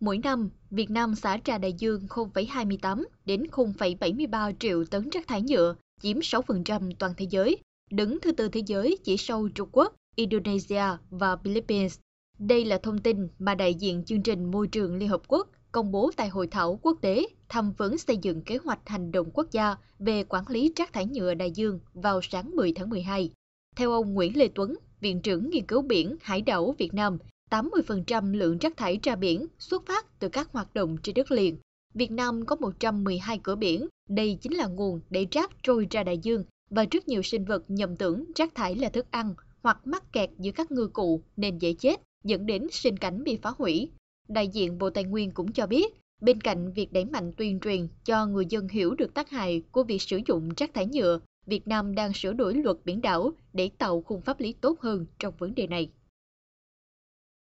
Mỗi năm, Việt Nam xả ra đại dương 0,28 đến 0,73 triệu tấn rác thải nhựa, chiếm 6% toàn thế giới, đứng thứ tư thế giới chỉ sau Trung Quốc, Indonesia và Philippines. Đây là thông tin mà đại diện chương trình Môi trường Liên Hợp Quốc công bố tại Hội thảo quốc tế tham vấn xây dựng kế hoạch hành động quốc gia về quản lý rác thải nhựa đại dương vào sáng 10 tháng 12. Theo ông Nguyễn Lê Tuấn, Viện trưởng Nghiên cứu Biển Hải đảo Việt Nam, 80% lượng rác thải ra biển xuất phát từ các hoạt động trên đất liền. Việt Nam có 112 cửa biển, đây chính là nguồn để rác trôi ra đại dương và rất nhiều sinh vật nhầm tưởng rác thải là thức ăn hoặc mắc kẹt giữa các ngư cụ nên dễ chết, dẫn đến sinh cảnh bị phá hủy. Đại diện Bộ Tài nguyên cũng cho biết, bên cạnh việc đẩy mạnh tuyên truyền cho người dân hiểu được tác hại của việc sử dụng rác thải nhựa, Việt Nam đang sửa đổi luật biển đảo để tạo khung pháp lý tốt hơn trong vấn đề này.